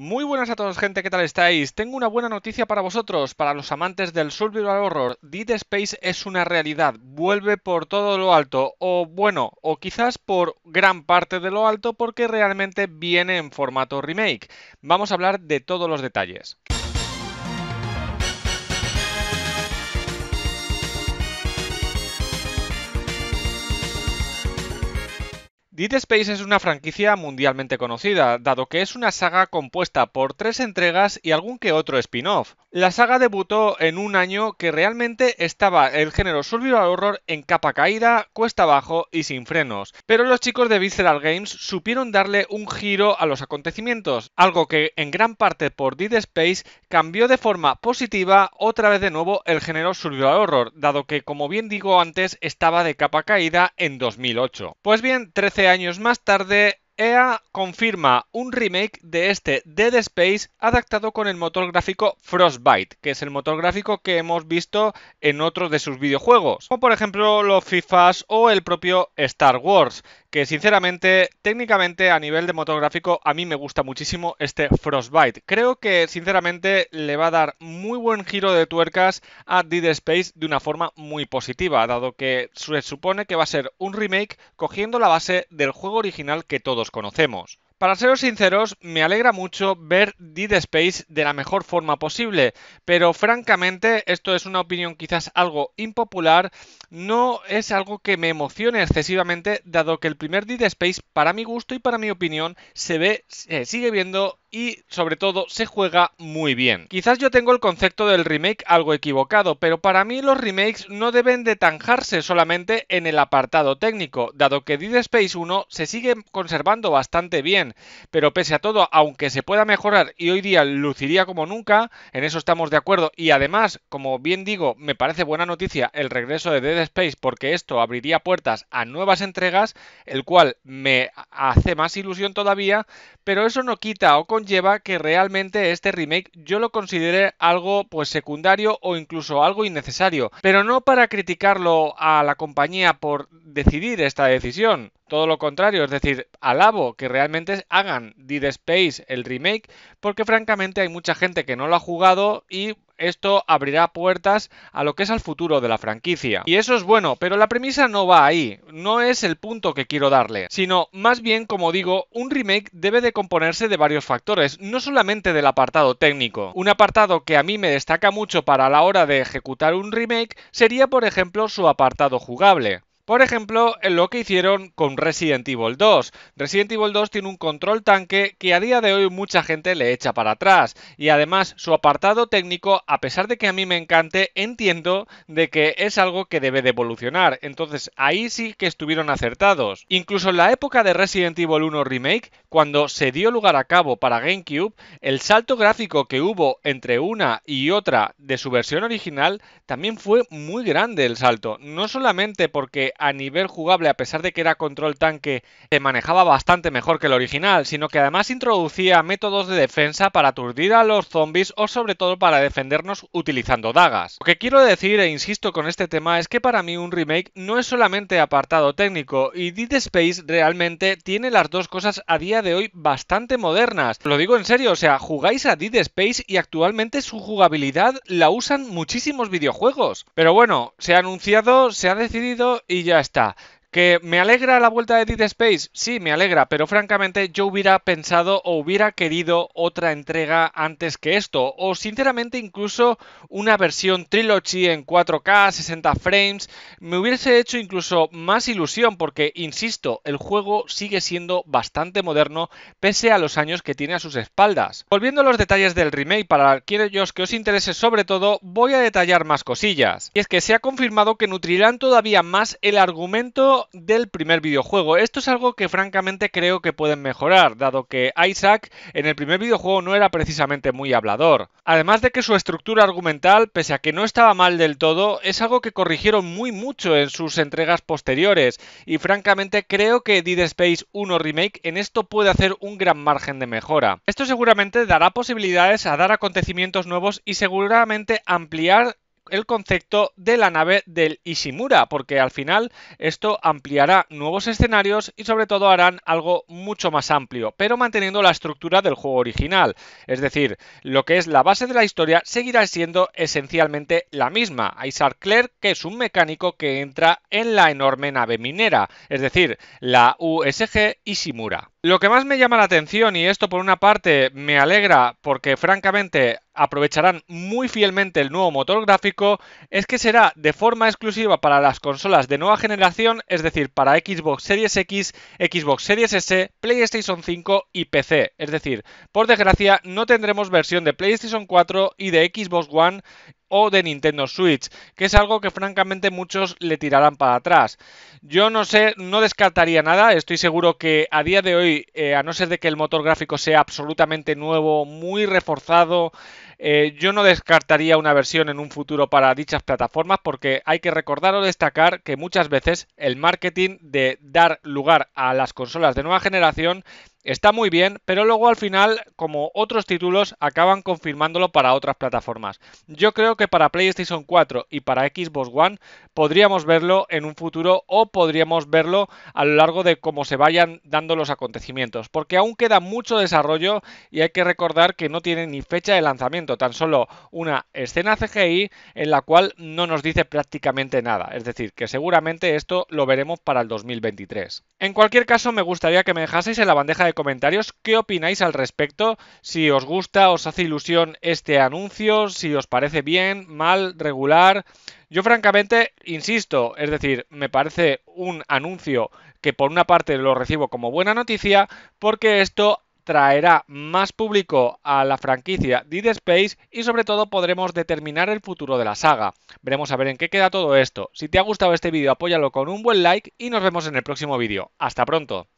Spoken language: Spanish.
Muy buenas a todos gente, ¿qué tal estáis? Tengo una buena noticia para vosotros, para los amantes del survival horror. Dead Space es una realidad, vuelve por todo lo alto, o bueno, o quizás por gran parte de lo alto porque realmente viene en formato remake. Vamos a hablar de todos los detalles. Dead Space es una franquicia mundialmente conocida, dado que es una saga compuesta por tres entregas y algún que otro spin-off. La saga debutó en un año que realmente estaba el género survival horror en capa caída, cuesta abajo y sin frenos, pero los chicos de Visceral Games supieron darle un giro a los acontecimientos, algo que en gran parte por Dead Space cambió de forma positiva otra vez de nuevo el género survival horror, dado que como bien digo antes estaba de capa caída en 2008. Pues bien, 13 años más tarde, EA confirma un remake de este Dead Space adaptado con el motor gráfico Frostbite, que es el motor gráfico que hemos visto en otros de sus videojuegos, como por ejemplo los FIFAs o el propio Star Wars, que sinceramente, técnicamente a nivel de motográfico a mí me gusta muchísimo este Frostbite. Creo que sinceramente le va a dar muy buen giro de tuercas a Dead Space de una forma muy positiva, dado que se supone que va a ser un remake cogiendo la base del juego original que todos conocemos. Para seros sinceros, me alegra mucho ver Dead Space de la mejor forma posible, pero francamente, esto es una opinión quizás algo impopular, no es algo que me emocione excesivamente, dado que el primer Dead Space, para mi gusto y para mi opinión, se ve, se sigue viendo y sobre todo se juega muy bien. Quizás yo tengo el concepto del remake algo equivocado, pero para mí los remakes no deben de tanjarse solamente en el apartado técnico, dado que Dead Space 1 se sigue conservando bastante bien, pero pese a todo, aunque se pueda mejorar y hoy día luciría como nunca, en eso estamos de acuerdo y además, como bien digo, me parece buena noticia el regreso de Dead Space porque esto abriría puertas a nuevas entregas, el cual me hace más ilusión todavía, pero eso no quita o lleva que realmente este remake yo lo considere algo pues secundario o incluso algo innecesario, pero no para criticarlo a la compañía por decidir esta decisión. Todo lo contrario, es decir, alabo que realmente hagan Dead Space el remake, porque francamente hay mucha gente que no lo ha jugado y esto abrirá puertas a lo que es al futuro de la franquicia. Y eso es bueno, pero la premisa no va ahí, no es el punto que quiero darle, sino más bien, como digo, un remake debe de componerse de varios factores, no solamente del apartado técnico. Un apartado que a mí me destaca mucho para la hora de ejecutar un remake sería, por ejemplo, su apartado jugable. Por ejemplo, en lo que hicieron con Resident Evil 2. Resident Evil 2 tiene un control tanque que a día de hoy mucha gente le echa para atrás. Y además, su apartado técnico, a pesar de que a mí me encante, entiendo de que es algo que debe de evolucionar. Entonces, ahí sí que estuvieron acertados. Incluso en la época de Resident Evil 1 Remake, cuando se dio lugar a cabo para GameCube, el salto gráfico que hubo entre una y otra de su versión original también fue muy grande el salto. No solamente porque a nivel jugable, a pesar de que era control tanque, se manejaba bastante mejor que el original, sino que además introducía métodos de defensa para aturdir a los zombies o sobre todo para defendernos utilizando dagas. Lo que quiero decir e insisto con este tema es que para mí un remake no es solamente apartado técnico y Dead Space realmente tiene las dos cosas a día de hoy bastante modernas. Lo digo en serio, o sea, jugáis a Dead Space y actualmente su jugabilidad la usan muchísimos videojuegos. Pero bueno, se ha anunciado, se ha decidido y ya está. ¿Que me alegra la vuelta de Dead Space? Sí, me alegra, pero francamente yo hubiera pensado o hubiera querido otra entrega antes que esto, o sinceramente incluso una versión Trilogy en 4K, 60 frames, me hubiese hecho incluso más ilusión porque, insisto, el juego sigue siendo bastante moderno pese a los años que tiene a sus espaldas. Volviendo a los detalles del remake, para aquellos que os interese sobre todo, voy a detallar más cosillas. Y es que se ha confirmado que nutrirán todavía más el argumento del primer videojuego. Esto es algo que francamente creo que pueden mejorar, dado que Isaac en el primer videojuego no era precisamente muy hablador. Además de que su estructura argumental, pese a que no estaba mal del todo, es algo que corrigieron muy mucho en sus entregas posteriores, y francamente creo que Dead Space 1 Remake en esto puede hacer un gran margen de mejora. Esto seguramente dará posibilidades a dar acontecimientos nuevos y seguramente ampliar el concepto de la nave del Ishimura, porque al final esto ampliará nuevos escenarios y sobre todo harán algo mucho más amplio, pero manteniendo la estructura del juego original. Es decir, lo que es la base de la historia seguirá siendo esencialmente la misma. Isaac Clare, que es un mecánico que entra en la enorme nave minera, es decir, la USG Ishimura. Lo que más me llama la atención, y esto por una parte me alegra porque francamente aprovecharán muy fielmente el nuevo motor gráfico, es que será de forma exclusiva para las consolas de nueva generación, es decir, para Xbox Series X, Xbox Series S, PlayStation 5 y PC. Es decir, por desgracia no tendremos versión de PlayStation 4 y de Xbox One o de Nintendo Switch, que es algo que francamente muchos le tirarán para atrás. Yo no sé, no descartaría nada, estoy seguro que a día de hoy, eh, a no ser de que el motor gráfico sea absolutamente nuevo, muy reforzado, eh, yo no descartaría una versión en un futuro para dichas plataformas porque hay que recordar o destacar que muchas veces el marketing de dar lugar a las consolas de nueva generación está muy bien, pero luego al final, como otros títulos, acaban confirmándolo para otras plataformas. Yo creo que para PlayStation 4 y para Xbox One podríamos verlo en un futuro o podríamos verlo a lo largo de cómo se vayan dando los acontecimientos, porque aún queda mucho desarrollo y hay que recordar que no tiene ni fecha de lanzamiento tan solo una escena CGI en la cual no nos dice prácticamente nada, es decir, que seguramente esto lo veremos para el 2023. En cualquier caso, me gustaría que me dejaseis en la bandeja de comentarios qué opináis al respecto, si os gusta, os hace ilusión este anuncio, si os parece bien, mal, regular. Yo francamente, insisto, es decir, me parece un anuncio que por una parte lo recibo como buena noticia, porque esto traerá más público a la franquicia Dead Space y sobre todo podremos determinar el futuro de la saga. Veremos a ver en qué queda todo esto. Si te ha gustado este vídeo apóyalo con un buen like y nos vemos en el próximo vídeo. ¡Hasta pronto!